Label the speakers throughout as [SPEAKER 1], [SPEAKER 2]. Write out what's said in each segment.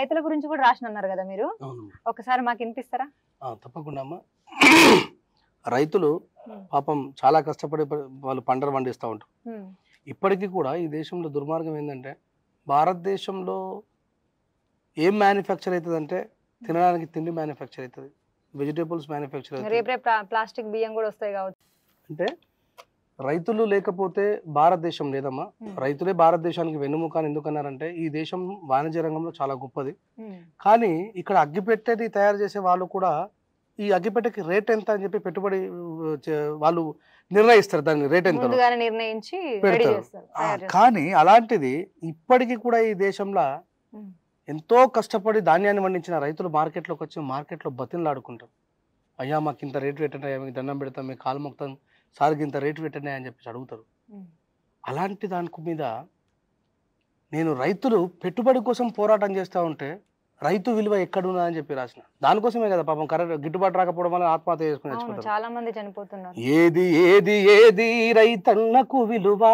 [SPEAKER 1] రైతుల గురించి కూడా అన్నారు కదా మీరు ఒకసారి మాకు వినిపిస్తారా
[SPEAKER 2] తప్పకుండా అమ్మా రైతులు పాపం చాలా కష్టపడి వాళ్ళు పంటలు పండిస్తూ ఉంటారు ఇప్పటికీ కూడా ఈ దేశంలో దుర్మార్గం ఏంటంటే భారతదేశంలో ఏం మ్యానుఫ్యాక్చర్ అవుతుంది అంటే తినడానికి తిండి మ్యానుఫ్యాక్చర్ అవుతుంది వెజిటేబుల్స్ మ్యానుఫ్యాక్చర్ అవుతుంది
[SPEAKER 1] ప్లాస్టిక్ బియ్యం కూడా వస్తాయి కావచ్చు
[SPEAKER 2] అంటే రైతులు లేకపోతే భారతదేశం లేదమ్మా రైతులే భారతదేశానికి వెన్నుముక అని ఎందుకన్నారంటే ఈ దేశం వాణిజ్య రంగంలో చాలా గొప్పది కానీ ఇక్కడ అగ్గిపెట్టేది తయారు చేసే వాళ్ళు కూడా ఈ అగ్గిపెట్టకి రేట్ ఎంత అని చెప్పి పెట్టుబడి వాళ్ళు నిర్ణయిస్తారు దాని రేట్ ఎంత
[SPEAKER 1] నిర్ణయించి పెడతారు
[SPEAKER 2] కానీ అలాంటిది ఇప్పటికీ కూడా ఈ దేశంలో ఎంతో కష్టపడి ధాన్యాన్ని పండించిన రైతులు మార్కెట్లోకి వచ్చి మార్కెట్లో బతిలాడుకుంటారు అయ్యా మాకు ఇంత రేటు పెట్టండి అయ్యా మీకు దండం పెడతాం మీకు కాలు మొక్తాం సార్కి ఇంత రేటు పెట్టనే అని చెప్పేసి అడుగుతారు అలాంటి దాని మీద నేను రైతులు పెట్టుబడి కోసం పోరాటం చేస్తూ ఉంటే రైతు విలువ ఎక్కడున్నా అని చెప్పి రాసిన దానికోసమే కదా పాపం కరెంట్ గిట్టుబాటు రాకపోవడం వల్ల ఆత్మహత్య చేసుకుని
[SPEAKER 1] చాలా మంది చనిపోతున్నారు
[SPEAKER 2] ఏది ఏది ఏది రైతన్నకు విలువ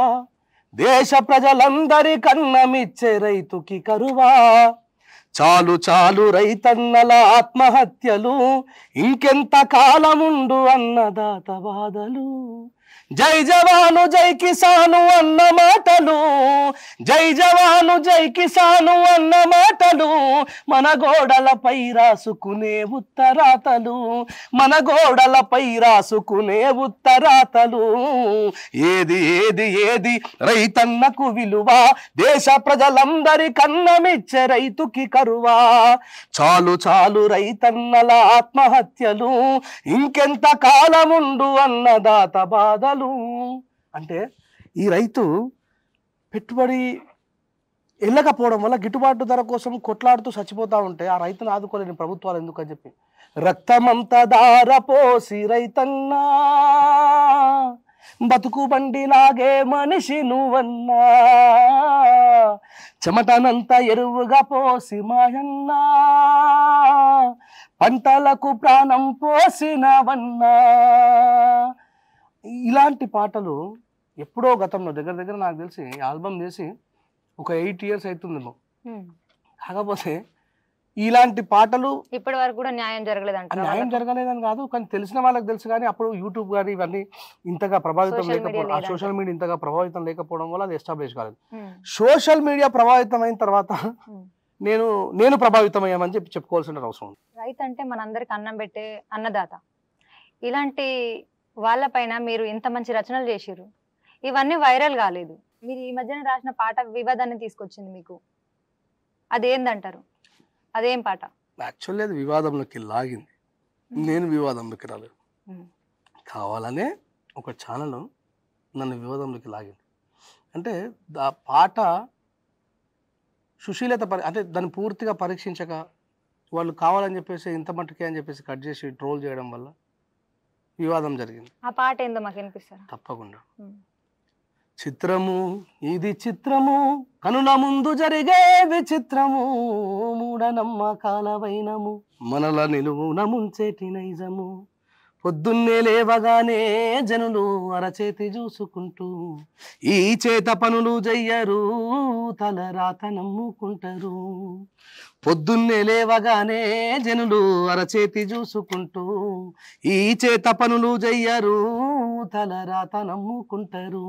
[SPEAKER 2] దేశ ప్రజలందరి కన్నమిచ్చే రైతుకి కరువా చాలు చాలు రైతన్నల ఆత్మహత్యలు ఇంకెంత కాలముండు అన్నదాత బాధలు జై జవాను జై కిసాను అన్న మాటలు జై జవాను జై కిసాను అన్న మాటలు మన గోడలపై రాసుకునే ఉత్తరాతలు మన గోడలపై రాసుకునే ఉత్తరాతలు ఏది ఏది ఏది రైతన్నకు విలువ దేశ ప్రజలందరి కన్నమిచ్చే రైతుకి కరువా చాలు చాలు రైతన్నల ఆత్మహత్యలు ఇంకెంత కాలముండు అన్నదాత బాధలు కాలం అంటే ఈ రైతు పెట్టుబడి వెళ్ళకపోవడం వల్ల గిట్టుబాటు ధర కోసం కొట్లాడుతూ చచ్చిపోతూ ఉంటే ఆ రైతును ఆదుకోలేని ప్రభుత్వాలు ఎందుకు అని చెప్పి రక్తమంత దార పోసి రైతన్నా బతుకు బండి నాగే మనిషి నువ్వన్నా చెమటనంతా ఎరువుగా పోసి మాయన్నా పంటలకు ప్రాణం పోసినవన్నా ఇలాంటి పాటలు ఎప్పుడో గతంలో దగ్గర దగ్గర నాకు తెలిసి ఆల్బమ్ చేసి ఒక ఎయిట్ ఇయర్స్ అవుతుందేమో కాకపోతే ఇలాంటి పాటలు
[SPEAKER 1] ఇప్పటి వరకు కూడా న్యాయం జరగలేదు న్యాయం
[SPEAKER 2] జరగలేదని కాదు కానీ తెలిసిన వాళ్ళకి తెలుసు కానీ అప్పుడు యూట్యూబ్ కానీ ఇవన్నీ ఇంతగా ప్రభావితం లేకపోవడం సోషల్ మీడియా ఇంతగా ప్రభావితం లేకపోవడం వల్ల అది ఎస్టాబ్లిష్ కాలేదు సోషల్ మీడియా ప్రభావితం అయిన తర్వాత నేను నేను ప్రభావితం అయ్యామని చెప్పి చెప్పుకోవాల్సిన అవసరం
[SPEAKER 1] రైతు అంటే మనందరికి అన్నం పెట్టే అన్నదాత ఇలాంటి వాళ్ళ పైన మీరు ఇంత మంచి రచనలు చేసిరు ఇవన్నీ వైరల్ కాలేదు మీరు ఈ మధ్యన రాసిన పాట వివాదాన్ని తీసుకొచ్చింది మీకు అదేందంటారు అదేం పాట
[SPEAKER 2] యాక్చువల్లీ అది వివాదంలోకి లాగింది నేను వివాదంలోకి రాలేదు కావాలనే ఒక ఛానల్ నన్ను వివాదంలోకి లాగింది అంటే ఆ పాట సుశీలత పరి అంటే దాన్ని పూర్తిగా పరీక్షించక వాళ్ళు కావాలని చెప్పేసి ఇంత మట్టుకే అని చెప్పేసి కట్ చేసి ట్రోల్ చేయడం వల్ల వివాదం జరిగింది
[SPEAKER 1] ఆ పాట ఏందో మాకు వినిపిస్తారు
[SPEAKER 2] తప్పకుండా చిత్రము ఇది చిత్రము కనుల ముందు జరిగే విచిత్రము మూఢనమ్మకాల వైనము మనల నిలువున ముంచేటి నైజము పొద్దున్నే లేవగానే జనులు అరచేతి చూసుకుంటూ ఈ చేత పనులు చెయ్యరు తల రాత నమ్ముకుంటారు పొద్దున్నే లేవగానే జనులు అరచేతి చూసుకుంటూ ఈ చేత పనులు చెయ్యరు తలరాత నమ్ముకుంటారు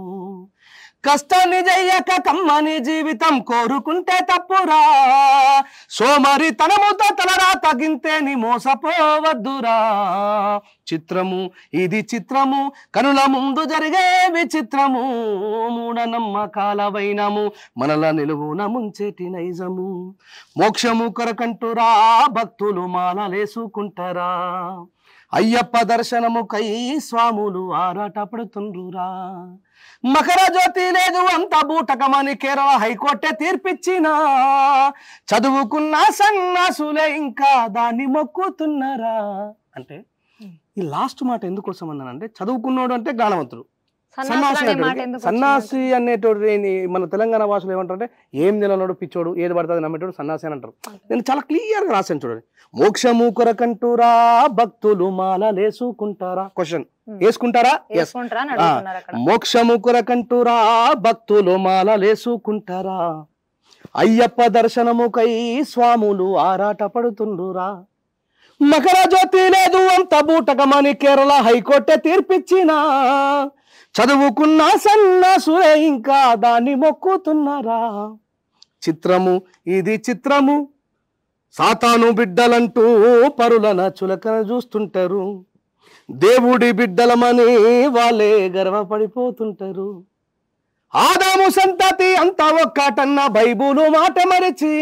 [SPEAKER 2] కష్టాన్ని నిజయ్యక కమ్మని జీవితం కోరుకుంటే తప్పురా సోమరి తనముతో తలరా ని మోసపోవద్దురా చిత్రము ఇది చిత్రము కనుల ముందు జరిగే విచిత్రము మూఢనమ్మకాల వైనము మనల నిలువున ముంచేటి నైజము మోక్షము కొరకంటురా భక్తులు మాలలేసుకుంటారా అయ్యప్ప దర్శనముకై స్వాములు ఆరాట పడుతుండ్రురా మకర జ్యోతి లేదు అంత బూటకమని కేరళ హైకోర్టే తీర్పిచ్చిన చదువుకున్న సన్నాసులే ఇంకా దాన్ని మొక్కుతున్నారా అంటే ఈ లాస్ట్ మాట ఎందుకోసం అన్నానంటే చదువుకున్నాడు అంటే జ్ఞానవంతుడు సన్నాసి సన్నాసి అనేటోడు మన తెలంగాణ భాషలో ఏమంటారంటే ఏం నిలనోడు పిచ్చోడు ఏది పడుతుంది నమ్మేటోడు సన్నాసి అని అంటారు నేను చాలా క్లియర్గా రాశాను చూడండి మోక్షము కొరకంటురా భక్తులు మాలలేసుకుంటారా క్వశ్చన్ hmm. వేసుకుంటారా మోక్షము కొరకంటురా భక్తులు మాలలేసుకుంటారా అయ్యప్ప దర్శనముకై స్వాములు ఆరాట పడుతుండురా మకర జ్యోతి లేదు అంత బూటకమని కేరళ హైకోర్టే తీర్పిచ్చినా చదువుకున్న సన్నాసులే ఇంకా దాన్ని మొక్కుతున్నారా చిత్రము ఇది చిత్రము సాతాను బిడ్డలంటూ పరులన చులకన చూస్తుంటారు దేవుడి బిడ్డలమని వాళ్ళే గర్వపడిపోతుంటారు ఆదాము సంతతి అంతా ఒక్కటన్న బైబులు మాట మరిచి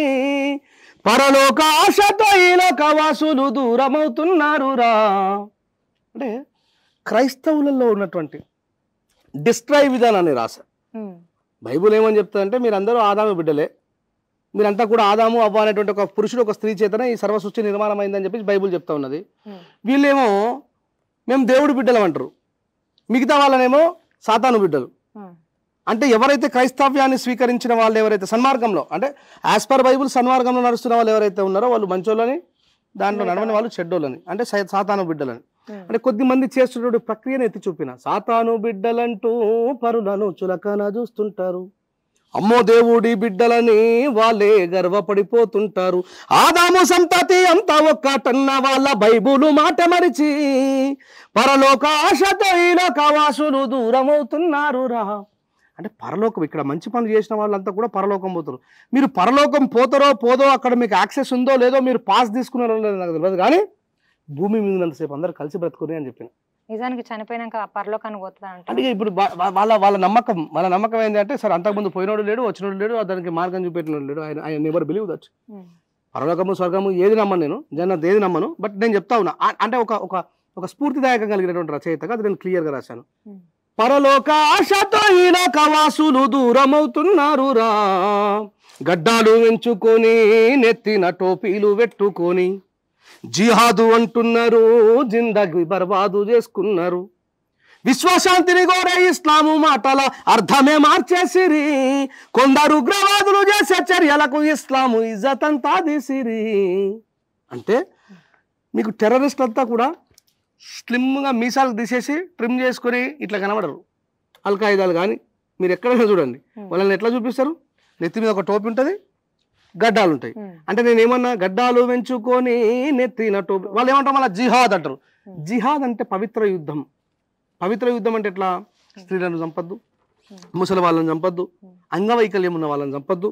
[SPEAKER 2] పరలోక ఆశతో ఈ లోక వాసులు దూరమవుతున్నారు రా అంటే క్రైస్తవులలో ఉన్నటువంటి డిస్ట్రాయ్ విధానాన్ని రాశా బైబుల్ ఏమని చెప్తుందంటే మీరందరూ ఆదాము బిడ్డలే మీరంతా కూడా ఆదాము అవ్వ అనేటువంటి ఒక పురుషుడు ఒక స్త్రీ చేతనే ఈ సర్వసృష్టి నిర్మాణం అయిందని చెప్పి బైబుల్ చెప్తా ఉన్నది వీళ్ళేమో మేము దేవుడు బిడ్డలం అంటారు మిగతా వాళ్ళనేమో సాతాను బిడ్డలు అంటే ఎవరైతే క్రైస్తవ్యాన్ని స్వీకరించిన వాళ్ళు ఎవరైతే సన్మార్గంలో అంటే యాజ్ పర్ బైబుల్ సన్మార్గంలో నడుస్తున్న వాళ్ళు ఎవరైతే ఉన్నారో వాళ్ళు మంచోళ్ళని దాంట్లో నడవని వాళ్ళు చెడ్డోళ్ళని అంటే సాతాను బిడ్డలని అంటే కొద్ది మంది చేస్తున్న ప్రక్రియను ఎత్తి చూపిన సాతాను బిడ్డలంటూ పరులను చులకన చూస్తుంటారు అమ్మో దేవుడి బిడ్డలని వాళ్ళే గర్వపడిపోతుంటారు ఆదాము సంతతి అంతా ఒక్కటన్న వాళ్ళ బైబులు మాట మరిచి పరలోక ఆశతో ఈ లోకవాసులు దూరమవుతున్నారు రా అంటే పరలోకం ఇక్కడ మంచి పనులు చేసిన వాళ్ళంతా కూడా పరలోకం పోతారు మీరు పరలోకం పోతారో పోదో అక్కడ మీకు యాక్సెస్ ఉందో లేదో మీరు పాస్ తీసుకున్నారో లేదో నాకు తెలియదు కానీ భూమి మీద ఉన్నంతసేపు అందరూ కలిసి బ్రతుకుని అని చెప్పాను
[SPEAKER 1] నిజానికి చనిపోయినాక పరలోకానికి పోతుందా అంటే
[SPEAKER 2] ఇప్పుడు వాళ్ళ వాళ్ళ నమ్మకం వాళ్ళ నమ్మకం ఏంటంటే సరే అంతకుముందు పోయినోడు లేడు వచ్చినోడు లేడు దానికి మార్గం చూపెట్టినోడు లేడు ఆయన ఆయన ఎవరు బిలీవ్ దచ్చు పరలోకము స్వర్గము ఏది నమ్మను నేను జనది ఏది నమ్మను బట్ నేను చెప్తా ఉన్నా అంటే ఒక ఒక ఒక స్ఫూర్తిదాయకం కలిగినటువంటి రచయితగా అది నేను క్లియర్గా రాశాను పరలోక ఆశతో ఈ లోకవాసులు దూరమవుతున్నారు రా గడ్డాలు ఎంచుకొని నెత్తిన టోపీలు పెట్టుకొని జిహాదు అంటున్నారు జిందగి బర్బాదు చేసుకున్నారు విశ్వశాంతిని కోరే ఇస్లాము మాటల అర్థమే మార్చేసిరి కొందరు ఉగ్రవాదులు చేసే చర్యలకు ఇస్లాము అంతా తీసిరి అంటే మీకు టెర్రరిస్ట్ అంతా కూడా స్లిమ్గా మీసాలు తీసేసి ట్రిమ్ చేసుకుని ఇట్లా కనబడరు అల్ఖాయిదాలు కానీ మీరు ఎక్కడైనా చూడండి వాళ్ళని ఎట్లా చూపిస్తారు నెత్తి మీద ఒక టోపి ఉంటుంది గడ్డాలు ఉంటాయి అంటే నేను ఏమన్నా గడ్డాలు పెంచుకొని నెత్తినట్టు వాళ్ళు ఏమంటారు మళ్ళీ జిహాద్ అంటారు జిహాద్ అంటే పవిత్ర యుద్ధం పవిత్ర యుద్ధం అంటే ఎట్లా స్త్రీలను చంపద్దు ముసలి వాళ్ళని చంపద్దు అంగవైకల్యం ఉన్న వాళ్ళని చంపద్దు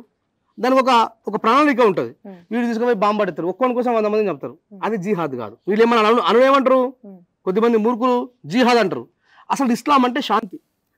[SPEAKER 2] దానికి ఒక ఒక ప్రణాళిక ఉంటుంది వీళ్ళు తీసుకుపోయి బాంబడతారు ఒక్కొని కోసం వంద మందిని చంపుతారు అది జిహాద్ కాదు వీళ్ళు ఏమన్నా అను అను ఏమంటారు కొద్దిమంది మూర్ఖులు జిహాద్ అంటారు అసలు ఇస్లాం అంటే శాంతి